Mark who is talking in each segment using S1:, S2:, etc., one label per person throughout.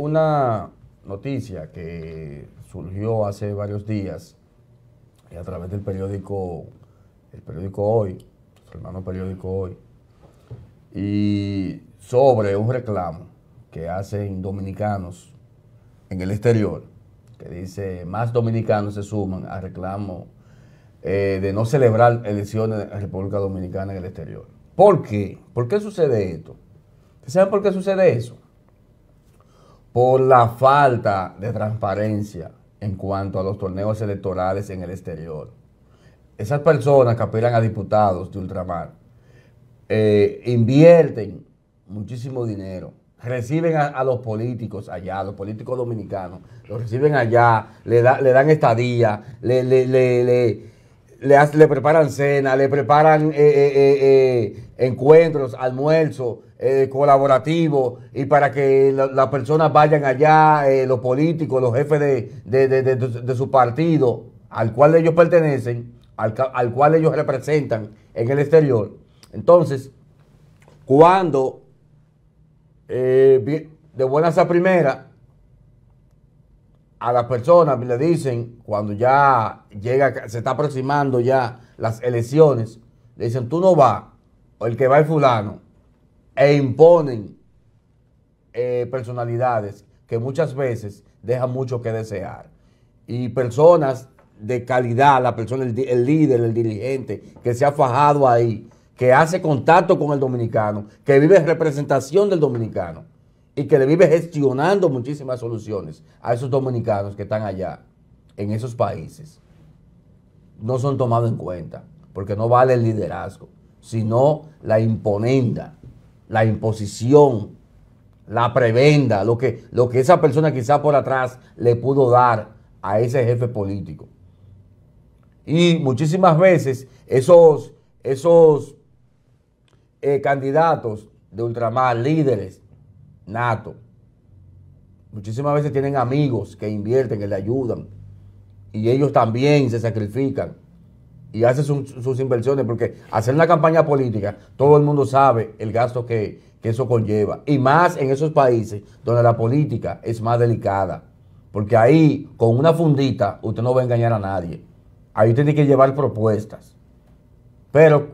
S1: Una noticia que surgió hace varios días a través del periódico, el periódico Hoy, hermano periódico Hoy, y sobre un reclamo que hacen dominicanos en el exterior, que dice más dominicanos se suman al reclamo eh, de no celebrar elecciones en República Dominicana en el exterior. ¿Por qué? ¿Por qué sucede esto? ¿Saben por qué sucede eso? por la falta de transparencia en cuanto a los torneos electorales en el exterior. Esas personas que apelan a diputados de ultramar eh, invierten muchísimo dinero, reciben a, los políticos allá, los políticos dominicanos, los reciben allá, le, dan estadía, le le, le preparan cena, le preparan eh, eh, eh, encuentros, almuerzos colaborativo y para que las personas vayan allá, los políticos, los jefes de, de, su partido, al cual ellos pertenecen, al, cual ellos representan en el exterior. Entonces, cuando de buenas a primeras, a las personas le dicen, cuando ya llega, se está aproximando ya las elecciones, le dicen, tú no vas, o el que va es fulano, e imponen eh, personalidades que muchas veces dejan mucho que desear. Y personas de calidad, la persona, el, el líder, el dirigente, que se ha fajado ahí, que hace contacto con el dominicano, que vive en representación del dominicano y que le vive gestionando muchísimas soluciones a esos dominicanos que están allá, en esos países, no son tomados en cuenta, porque no vale el liderazgo, sino la imponenda, la imposición, la prebenda, lo que, lo que esa persona quizá por atrás le pudo dar a ese jefe político. Y muchísimas veces esos, esos eh, candidatos de ultramar, líderes, nato. Muchísimas veces tienen amigos que invierten, que le ayudan. Y ellos también se sacrifican y hacen sus inversiones, porque hacer una campaña política, todo el mundo sabe el gasto que, que eso conlleva. Y más en esos países donde la política es más delicada. Porque ahí, con una fundita, usted no va a engañar a nadie. Ahí tiene que llevar propuestas. Pero,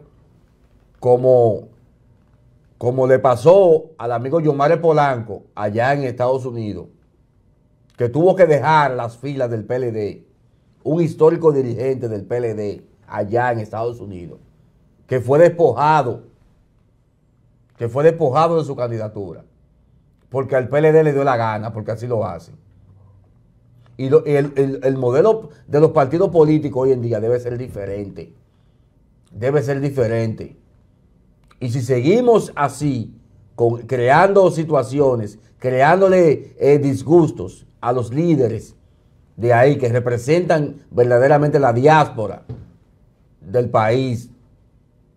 S1: como como le pasó al amigo Yomare Polanco allá en Estados Unidos, que tuvo que dejar las filas del PLD, un histórico dirigente del PLD allá en Estados Unidos, que fue despojado, que fue despojado de su candidatura, porque al PLD le dio la gana, porque así lo hacen. Y el modelo de los partidos políticos hoy en día debe ser diferente. Debe ser diferente. Y si seguimos así, con, creando situaciones, creándole eh, disgustos a los líderes de ahí que representan verdaderamente la diáspora del país,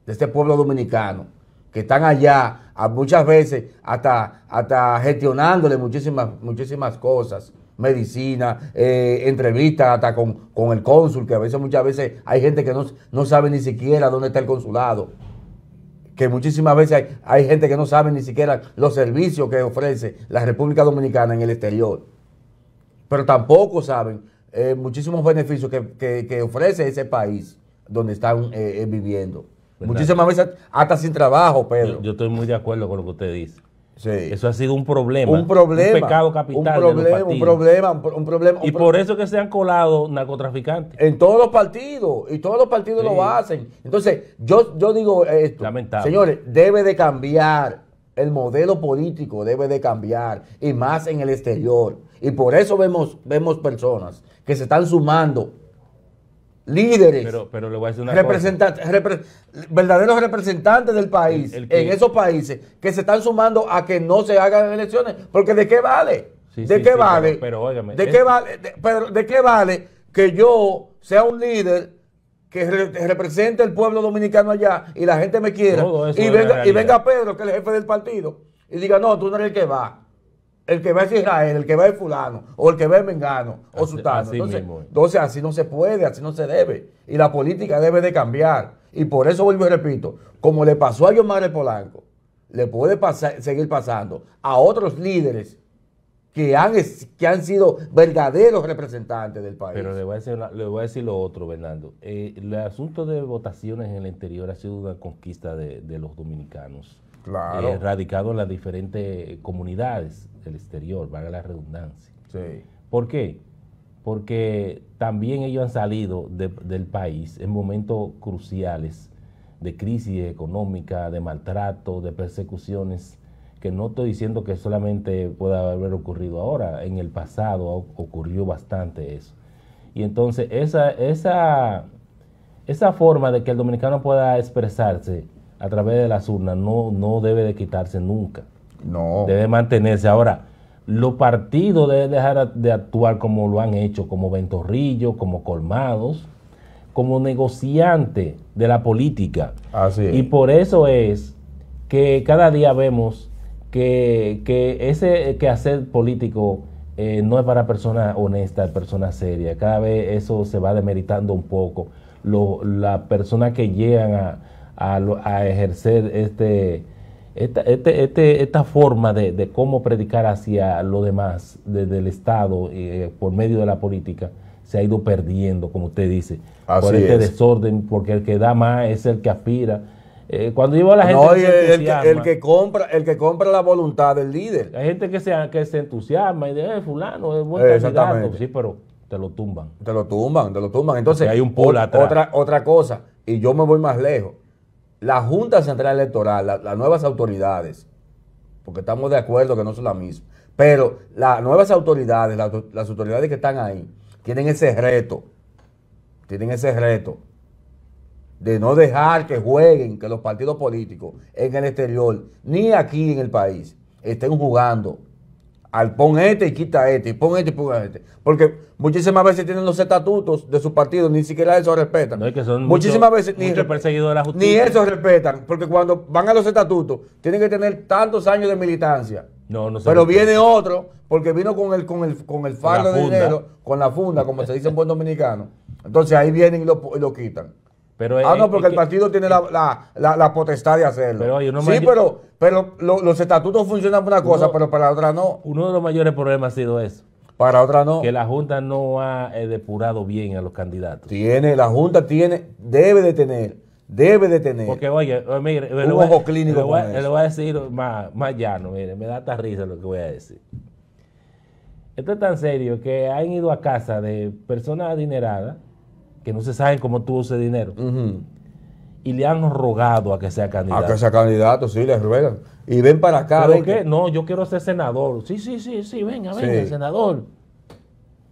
S1: de este pueblo dominicano, que están allá a muchas veces hasta, hasta gestionándole muchísimas, muchísimas cosas, medicina, eh, entrevistas hasta con, con el cónsul, que a veces muchas veces hay gente que no, no sabe ni siquiera dónde está el consulado que muchísimas veces hay, gente que no sabe ni siquiera los servicios que ofrece la República Dominicana en el exterior. Pero tampoco saben eh, muchísimos beneficios que, ofrece ese país donde están eh, eh, viviendo. Muchísimas veces hasta sin trabajo, Pedro. yo estoy muy de acuerdo con lo que usted dice. Eso ha sido un problema. Un problema. Un pecado capital. Un problema, un problema, un, problema. y por eso
S2: que se han colado narcotraficantes. En todos los
S1: partidos. Y todos los partidos lo hacen. Entonces, yo, yo digo esto. Lamentable. Señores, debe de cambiar. El modelo político debe de cambiar. Y más en el exterior. Y por eso vemos, vemos personas que se están sumando líderes, representantes, verdaderos representantes del país en esos países que se están sumando a que no se hagan elecciones, porque de qué vale, de qué vale,
S2: de qué
S1: vale, qué vale que yo sea un líder que represente el pueblo dominicano allá y la gente me quiera y venga, y venga Pedro que es el jefe del partido y diga no tú no eres el que va el que va es Israel, el que va es fulano, o el que va es Mengano, o así, Sutano. entonces, así no se puede, así no se debe. Y la política debe de cambiar. Y por eso vuelvo y repito, como le pasó a Yomar el Polanco, le puede pasar, seguir pasando a otros líderes que han, que han sido verdaderos representantes del país. Pero
S2: le voy a decir, lo otro, Bernardo. Eh, el asunto de votaciones en el interior ha sido una conquista de los dominicanos claro. radicado en las diferentes comunidades del exterior, valga la redundancia. ¿Por qué? Porque también ellos han salido del país en momentos cruciales de crisis económica, de maltrato, de persecuciones, que no estoy diciendo que solamente pueda haber ocurrido ahora, en el pasado ocurrió bastante eso. Y entonces esa, esa, esa forma de que el dominicano pueda expresarse a través de las urnas no, no debe de quitarse nunca. No. Debe mantenerse. Ahora, los partidos deben dejar de actuar como lo han hecho, como ventorrillos, como colmados, como negociante de la política. Así Y por eso es que cada día vemos que, ese quehacer político eh, no es para personas honestas, personas serias. Cada vez eso se va demeritando un poco. Las personas que llegan a, a, a ejercer este, esta, este, este, esta forma de, de, cómo predicar hacia lo demás desde el Estado eh, por medio de la política se ha ido perdiendo, como usted dice, por este desorden, porque el que da más es el que aspira. Eh, cuando lleva a la gente el, que, el, que,
S1: compra, el que compra la voluntad del líder.
S2: Hay gente que se, que se entusiasma y dice, eh, fulano, es buen candidato.
S1: Sí, pero te lo tumban. Te lo tumban, te lo tumban. Entonces, hay un otra, otra cosa, y yo me voy más lejos la Junta Central Electoral, las nuevas autoridades, porque estamos de acuerdo que no son las mismas, pero las nuevas autoridades, las, las autoridades que están ahí, tienen ese reto, tienen ese reto de no dejar que jueguen, que los partidos políticos en el exterior, ni aquí en el país, estén jugando al pon este y quita este, y pon este y pon este. Porque muchísimas veces tienen los estatutos de su partido, ni siquiera esos respetan. muchísimas veces ni,
S2: de
S1: ni eso respetan, porque cuando van a los estatutos tienen que tener tantos años de militancia.
S2: No, no Pero viene otro,
S1: porque vino con el, con el, con el fardo de dinero, con la funda, como se dice en buen dominicano. Entonces ahí vienen y lo, y lo quitan ah, no, porque el partido tiene la, potestad de hacerlo. sí, pero, los estatutos funcionan para una cosa, pero para otra no.
S2: Uno de los mayores problemas ha sido eso. Para otra no. Que la Junta no ha eh, depurado bien a los candidatos. Tiene,
S1: la Junta tiene, debe de tener, debe de tener. Porque
S2: oye, eh, mire, eh, un ojo clínico. Le voy a decir más, más llano, mire, me da hasta risa lo que voy a decir. Esto es tan serio que han ido a casa de personas adineradas que no se saben cómo tuvo ese dinero. Y le han rogado a que sea candidato. A que sea candidato, sí, le ruegan. Y ven para acá. ¿Pero qué? No, yo quiero ser senador. Sí, sí, sí, sí, venga, venga, senador.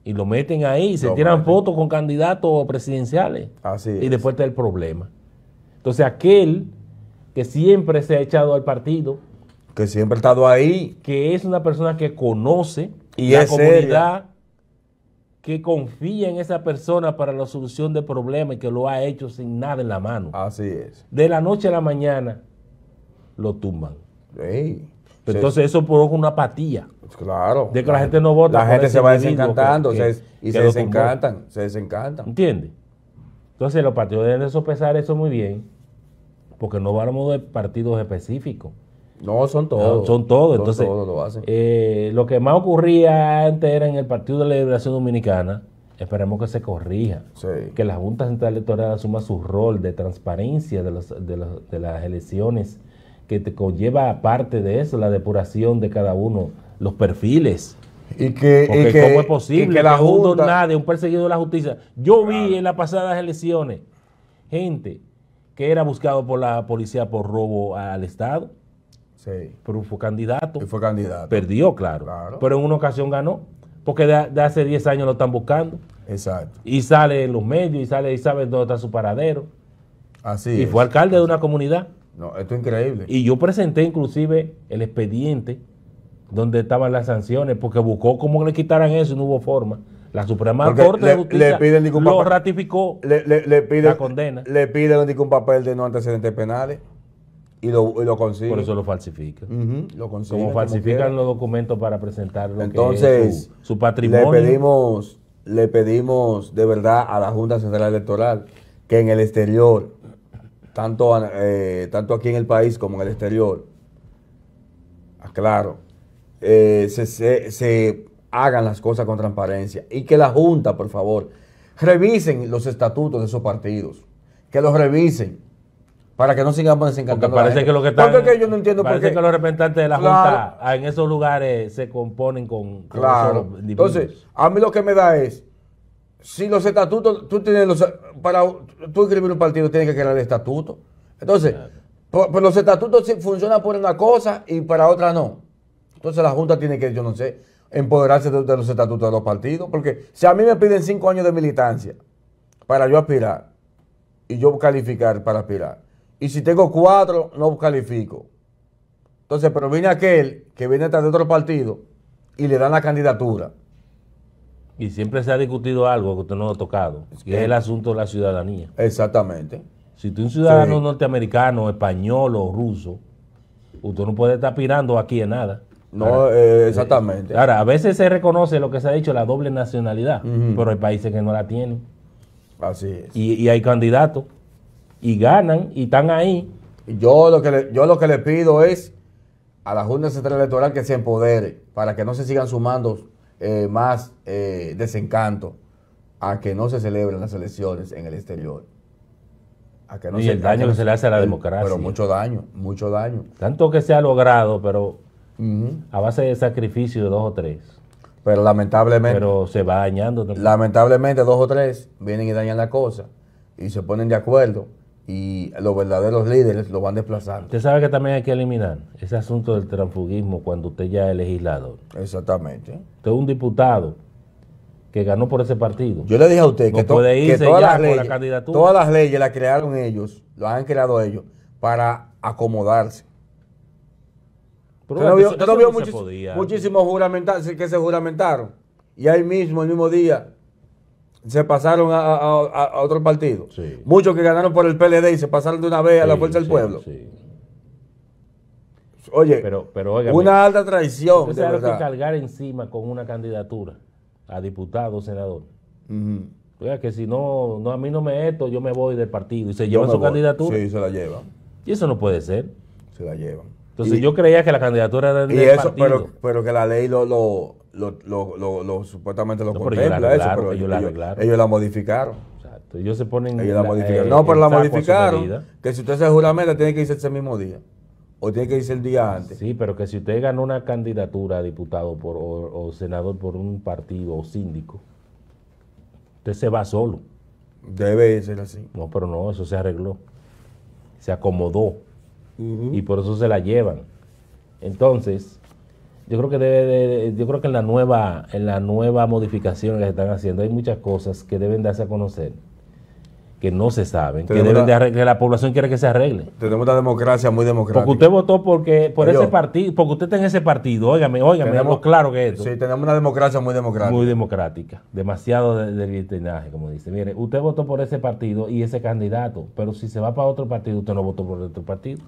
S2: Y lo meten ahí, se tiran fotos con candidatos presidenciales. Así es. Y después está el problema. Entonces aquel que siempre se ha echado al partido. Que siempre ha estado ahí. Que es una persona que conoce y la es comunidad que confía en esa persona para la solución de problemas y que lo ha hecho sin nada en la mano. Así es. De la noche a la mañana lo tumban. Entonces eso provoca una apatía. Pues claro. De que la, gente no vota. La gente se va desencantando y se desencantan,
S1: se desencantan.
S2: ¿Entiendes? Entonces los partidos deben de sopesar eso muy bien porque no vamos de partidos específicos. No, son todos. son todos. Entonces, eh, lo, que más ocurría antes era en el Partido de la Liberación Dominicana. Esperemos que se corrija. Que la Junta Central Electoral asuma su rol de transparencia de, las elecciones, que te conlleva, aparte de eso, la depuración de cada uno, los perfiles. Y que, ¿cómo es posible que, la junta... nadie, un perseguido de la justicia? Yo vi en las pasadas elecciones gente que era buscado por la policía por robo al Estado. Sí. Pero fue candidato. fue candidato. Perdió, claro. Pero en una ocasión ganó. Porque de, hace 10 años lo están buscando. Exacto. Y sale en los medios y sale y sabe dónde está su paradero. Así Y fue alcalde de una comunidad.
S1: No, esto es increíble.
S2: Y yo presenté inclusive el expediente donde estaban las sanciones, porque buscó cómo le quitaran eso y no hubo forma. La Suprema Corte le, de Justicia lo
S1: ratificó le, la condena. Le piden un papel de no antecedentes penales. Y lo, consigue. Por eso lo falsifica.
S2: Como falsifican los documentos para presentar lo su, patrimonio. Le
S1: pedimos, le pedimos de verdad a la Junta Central Electoral que en el exterior, tanto, eh, tanto aquí en el país como en el exterior, aclaro, eh, se hagan las cosas con transparencia y que la Junta, por favor, revisen los estatutos de esos partidos, que los revisen para que no sigamos desencantando. Porque parece lo que porque yo no entiendo parece que los representantes de la Junta
S2: ah, en esos lugares se componen con. claro. Entonces,
S1: a mí lo que me da es. Si los estatutos, tú tienes los. Para tú inscribir un partido, tienes que crear el estatuto. Entonces, pues, pues los estatutos funcionan por una cosa y para otra no. Entonces, la Junta tiene que, yo no sé, empoderarse de los estatutos de los partidos. Porque si a mí me piden cinco años de militancia para yo aspirar y yo calificar para aspirar, y si tengo cuatro, no califico. Entonces, pero viene aquel que viene de otro partido y le dan la candidatura.
S2: Y siempre se ha discutido algo que usted no ha tocado, que, es el asunto de la ciudadanía.
S1: Exactamente. Si tú es un ciudadano
S2: norteamericano, español o ruso, usted no puede estar pirando aquí en nada. No, eh, exactamente. Eh, ahora, a veces se reconoce lo que se ha dicho, la doble nacionalidad, pero hay países que no la tienen.
S1: Así es. y hay candidatos y ganan y están ahí. Yo lo que le, yo lo que le pido es a la Junta Central Electoral que se empodere para que no se sigan sumando eh, más eh, desencanto a que no se celebren las elecciones en el exterior. A y el daño que, se le hace a la democracia. Pero mucho daño, mucho daño.
S2: Tanto que se ha logrado, pero a base de sacrificio de dos o tres.
S1: Pero lamentablemente. Pero se va dañando. Lamentablemente, dos o tres vienen y dañan la cosa y se ponen de acuerdo y los verdaderos líderes lo van desplazando.
S2: Usted sabe que también hay que eliminar ese asunto del transfugismo cuando usted ya es legislador. Exactamente. Usted un diputado que ganó por ese partido. Yo le dije a usted que, todas, las leyes,
S1: todas las leyes las crearon ellos, las han creado ellos, para acomodarse. usted no vio, muchísimos juramentados, que se juramentaron. Y ahí mismo, el mismo día, se pasaron a, a, otro partido. Muchos que ganaron por el PLD y se pasaron de una vez a la Fuerza del Pueblo. Oye, pero, pero una alta traición. Usted sabe que
S2: cargar encima con una candidatura a diputado o senador. Oiga, que si no, no, a mí no me esto, yo me voy del partido. Y se lleva su candidatura. Sí, se la lleva Y eso no puede ser. Se la llevan. Entonces yo creía que la candidatura era del y eso, Pero,
S1: pero que la ley lo lo, lo, supuestamente lo contempla ellos, la
S2: modificaron. Exacto. Ellos se ponen. Ellos la, eh, no, pero la modificaron.
S1: Que si usted se jura meta tiene que irse ese mismo día.
S2: O tiene que irse el día antes. Sí, pero que si usted gana una candidatura a diputado o, senador por un partido o síndico, usted se va solo. Debe ser así. No, pero no, eso se arregló. Se acomodó. Y por eso se la llevan. Entonces, yo creo que debe yo creo que en la nueva en la nueva modificación que se están haciendo hay muchas cosas que deben darse a conocer que no se saben, que la, población quiere que se arregle. Tenemos una democracia muy democrática. Porque usted votó porque por ese partido, porque usted está en ese partido, óigame, óigame, tenemos, claro que esto. Sí, tenemos una democracia muy democrática. Muy democrática, demasiado del como dice. Mire, usted votó por ese partido y ese candidato, pero si se va para otro partido, usted no votó por otro partido.